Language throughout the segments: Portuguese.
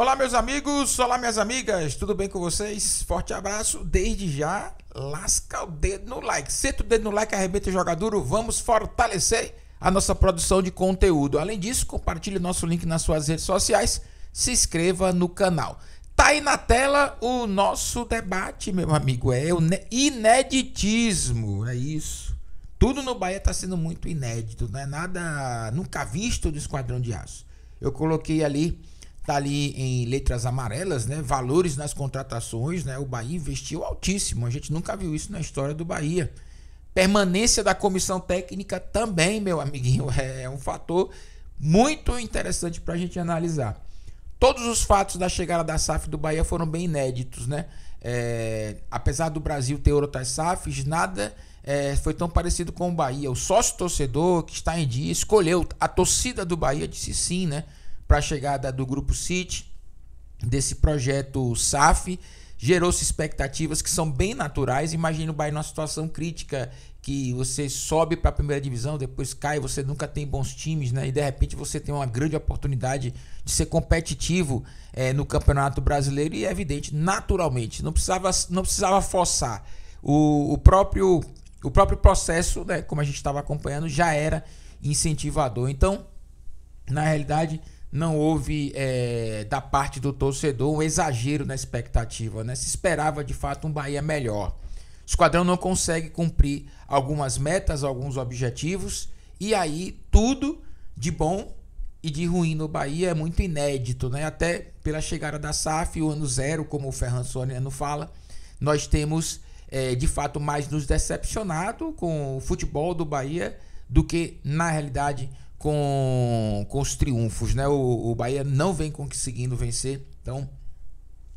Olá, meus amigos, olá, minhas amigas, tudo bem com vocês? Forte abraço, desde já, lasca o dedo no like, senta o dedo no like, arrebenta o joga duro, vamos fortalecer a nossa produção de conteúdo. Além disso, compartilhe nosso link nas suas redes sociais, se inscreva no canal. Tá aí na tela o nosso debate, meu amigo, é o ineditismo, é isso. Tudo no Bahia está sendo muito inédito, não é nada nunca visto do Esquadrão de Aço. Eu coloquei ali Tá ali em letras amarelas, né? Valores nas contratações, né? O Bahia investiu altíssimo. A gente nunca viu isso na história do Bahia. Permanência da comissão técnica também, meu amiguinho, é um fator muito interessante para a gente analisar. Todos os fatos da chegada da SAF do Bahia foram bem inéditos, né? É, apesar do Brasil ter outras SAFs, nada é, foi tão parecido com o Bahia. O sócio torcedor que está em dia escolheu, a torcida do Bahia disse sim, né? para a chegada do Grupo City, desse projeto SAF. Gerou-se expectativas que são bem naturais. Imagina o Bahia numa situação crítica que você sobe para a primeira divisão, depois cai, você nunca tem bons times, né? E de repente você tem uma grande oportunidade de ser competitivo é, no Campeonato Brasileiro e é evidente, naturalmente, não precisava, não precisava forçar. O, o próprio, o próprio processo, né, como a gente estava acompanhando, já era incentivador. Então, na realidade, não houve é, da parte do torcedor um exagero na expectativa, né? Se esperava de fato um Bahia melhor. O esquadrão não consegue cumprir algumas metas, alguns objetivos, e aí tudo de bom e de ruim no Bahia é muito inédito, né? Até pela chegada da SAF, o ano zero, como o Ferran não fala, nós temos é, de fato mais nos decepcionado com o futebol do Bahia do que, na realidade, com, com os triunfos, né? O, o Bahia não vem conseguindo vencer, então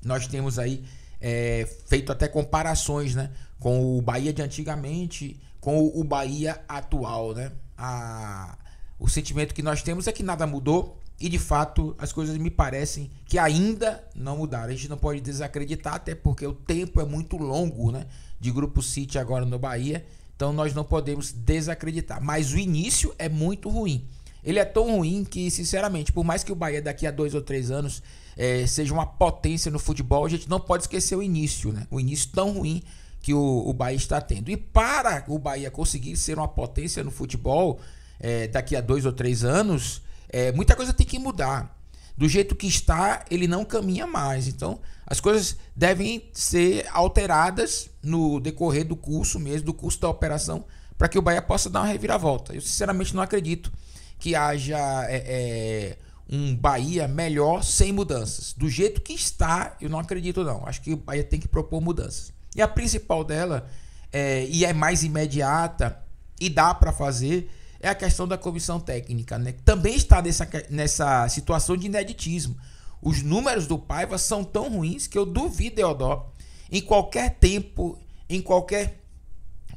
nós temos aí é, feito até comparações, né? Com o Bahia de antigamente, com o, o Bahia atual, né? A, o sentimento que nós temos é que nada mudou e de fato as coisas me parecem que ainda não mudaram. A gente não pode desacreditar, até porque o tempo é muito longo, né? De grupo City agora no Bahia então nós não podemos desacreditar. Mas o início é muito ruim. Ele é tão ruim que, sinceramente, por mais que o Bahia daqui a dois ou três anos é, seja uma potência no futebol, a gente não pode esquecer o início, né? O início tão ruim que o, o Bahia está tendo. E para o Bahia conseguir ser uma potência no futebol é, daqui a dois ou três anos, é, muita coisa tem que mudar do jeito que está, ele não caminha mais. Então, as coisas devem ser alteradas no decorrer do curso mesmo, do curso da operação, para que o Bahia possa dar uma reviravolta. Eu, sinceramente, não acredito que haja é, é, um Bahia melhor sem mudanças. Do jeito que está, eu não acredito, não. Acho que o Bahia tem que propor mudanças. E a principal dela, é, e é mais imediata, e dá para fazer é a questão da comissão técnica, né? Também está nessa, nessa situação de ineditismo. Os números do Paiva são tão ruins que eu duvido, Eodó, em qualquer tempo, em qualquer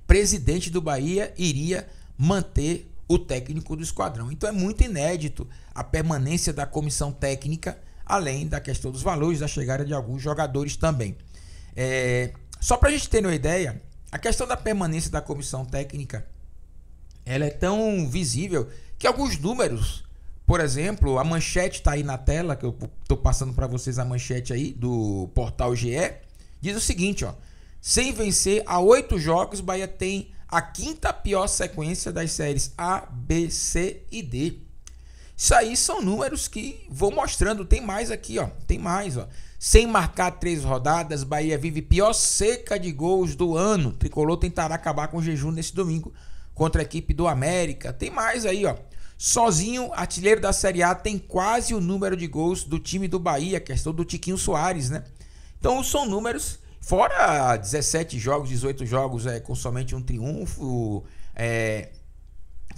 presidente do Bahia iria manter o técnico do esquadrão. Então é muito inédito a permanência da comissão técnica, além da questão dos valores, da chegada de alguns jogadores também. É, só para a gente ter uma ideia, a questão da permanência da comissão técnica ela é tão visível que alguns números, por exemplo, a manchete está aí na tela, que eu estou passando para vocês a manchete aí do portal GE, diz o seguinte, ó. Sem vencer a oito jogos, Bahia tem a quinta pior sequência das séries A, B, C e D. Isso aí são números que vou mostrando. Tem mais aqui, ó. Tem mais, ó. Sem marcar três rodadas, Bahia vive pior seca de gols do ano. Tricolor tentará acabar com o jejum nesse domingo contra a equipe do América. Tem mais aí, ó. Sozinho, artilheiro da Série A tem quase o número de gols do time do Bahia, questão do Tiquinho Soares, né? Então são números, fora 17 jogos, 18 jogos é, com somente um triunfo, é,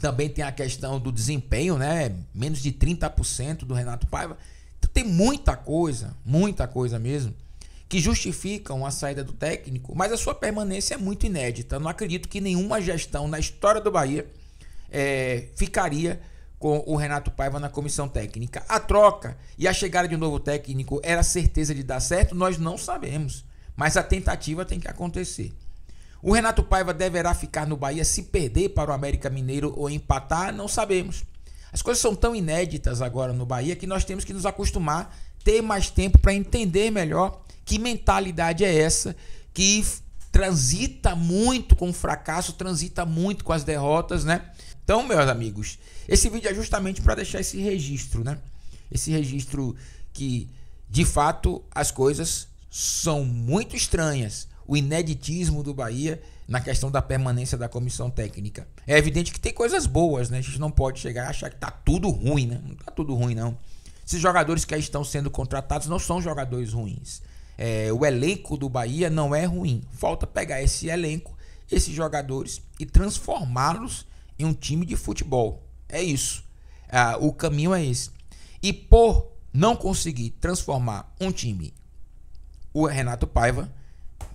também tem a questão do desempenho, né? Menos de 30% do Renato Paiva. Então tem muita coisa, muita coisa mesmo que justificam a saída do técnico, mas a sua permanência é muito inédita. Não acredito que nenhuma gestão na história do Bahia é, ficaria com o Renato Paiva na comissão técnica. A troca e a chegada de um novo técnico era certeza de dar certo? Nós não sabemos, mas a tentativa tem que acontecer. O Renato Paiva deverá ficar no Bahia se perder para o América Mineiro ou empatar? Não sabemos. As coisas são tão inéditas agora no Bahia que nós temos que nos acostumar, ter mais tempo para entender melhor que mentalidade é essa que transita muito com o fracasso, transita muito com as derrotas, né? Então, meus amigos, esse vídeo é justamente para deixar esse registro, né? Esse registro que, de fato, as coisas são muito estranhas. O ineditismo do Bahia na questão da permanência da comissão técnica. É evidente que tem coisas boas, né? A gente não pode chegar e achar que tá tudo ruim, né? Não tá tudo ruim, não. Esses jogadores que estão sendo contratados não são jogadores ruins é, o elenco do Bahia não é ruim. Falta pegar esse elenco, esses jogadores e transformá-los em um time de futebol. É isso. Ah, o caminho é esse. E por não conseguir transformar um time, o Renato Paiva,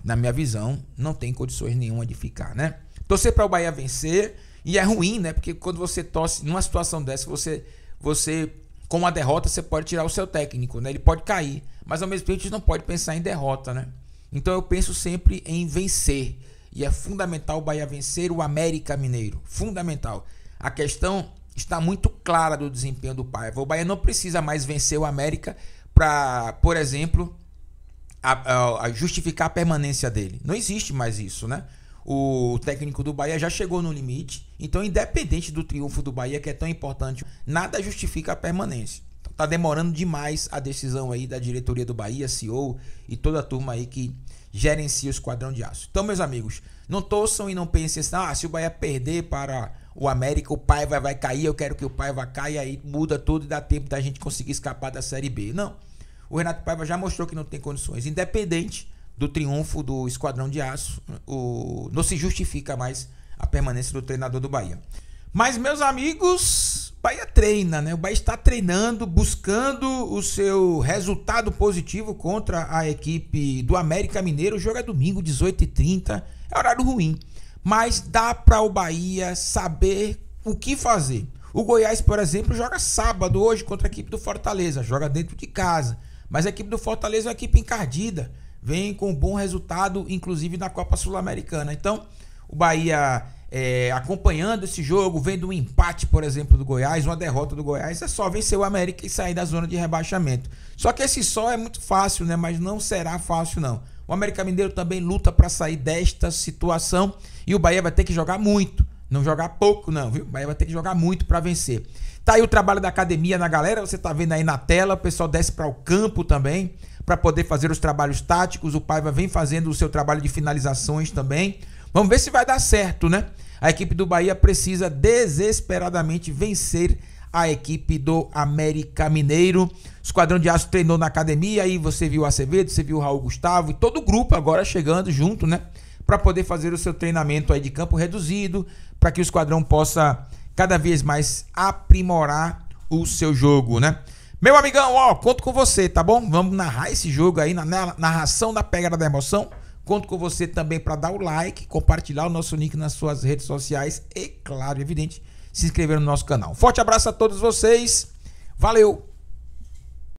na minha visão, não tem condições nenhuma de ficar, né? Torcer para o Bahia vencer e é ruim, né? Porque quando você torce numa situação dessa, você você com a derrota você pode tirar o seu técnico, né? Ele pode cair, mas ao mesmo tempo a gente não pode pensar em derrota, né? Então eu penso sempre em vencer. E é fundamental o Bahia vencer o América Mineiro. Fundamental. A questão está muito clara do desempenho do Paiva. O Bahia não precisa mais vencer o América para, por exemplo, a, a, a justificar a permanência dele. Não existe mais isso, né? o técnico do Bahia já chegou no limite. Então, independente do triunfo do Bahia, que é tão importante, nada justifica a permanência. Então, tá demorando demais a decisão aí da diretoria do Bahia, CEO e toda a turma aí que gerencia o Esquadrão de Aço. Então, meus amigos, não torçam e não pensem assim, ah, se o Bahia perder para o América, o pai vai, vai cair, eu quero que o pai vá cair, aí muda tudo e dá tempo da gente conseguir escapar da Série B. Não. O Renato Paiva já mostrou que não tem condições. Independente do triunfo do Esquadrão de Aço, o, não se justifica mais a permanência do treinador do Bahia. Mas, meus amigos, Bahia treina, né? O Bahia está treinando, buscando o seu resultado positivo contra a equipe do América Mineiro. O jogo é domingo, 18h30, é horário ruim. Mas dá para o Bahia saber o que fazer. O Goiás, por exemplo, joga sábado hoje contra a equipe do Fortaleza, joga dentro de casa. Mas a equipe do Fortaleza é uma equipe encardida vem com bom resultado, inclusive na Copa Sul-Americana. Então, o Bahia é, acompanhando esse jogo, vendo um empate, por exemplo, do Goiás, uma derrota do Goiás, é só vencer o América e sair da zona de rebaixamento. Só que esse só é muito fácil, né? Mas não será fácil, não. O América Mineiro também luta para sair desta situação e o Bahia vai ter que jogar muito. Não jogar pouco, não, viu? O Bahia vai ter que jogar muito para vencer. Tá aí o trabalho da academia na galera, você tá vendo aí na tela, o pessoal desce para o campo também para poder fazer os trabalhos táticos. O Paiva vem fazendo o seu trabalho de finalizações também. Vamos ver se vai dar certo, né? A equipe do Bahia precisa desesperadamente vencer a equipe do América Mineiro. O Esquadrão de Aço treinou na academia, aí você viu o Acevedo, você viu o Raul Gustavo e todo o grupo agora chegando junto, né? Para poder fazer o seu treinamento aí de campo reduzido, para que o esquadrão possa cada vez mais aprimorar o seu jogo, né? Meu amigão, ó, conto com você, tá bom? Vamos narrar esse jogo aí na narração da pegada da emoção. Conto com você também para dar o like, compartilhar o nosso link nas suas redes sociais e, claro, evidente, se inscrever no nosso canal. Forte abraço a todos vocês. Valeu!